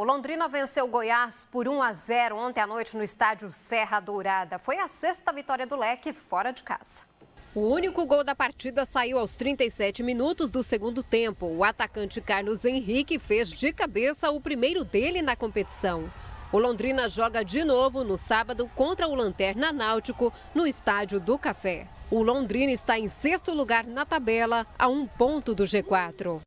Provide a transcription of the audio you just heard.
O Londrina venceu Goiás por 1 a 0 ontem à noite no estádio Serra Dourada. Foi a sexta vitória do Leque fora de casa. O único gol da partida saiu aos 37 minutos do segundo tempo. O atacante Carlos Henrique fez de cabeça o primeiro dele na competição. O Londrina joga de novo no sábado contra o Lanterna Náutico no Estádio do Café. O Londrina está em sexto lugar na tabela, a um ponto do G4.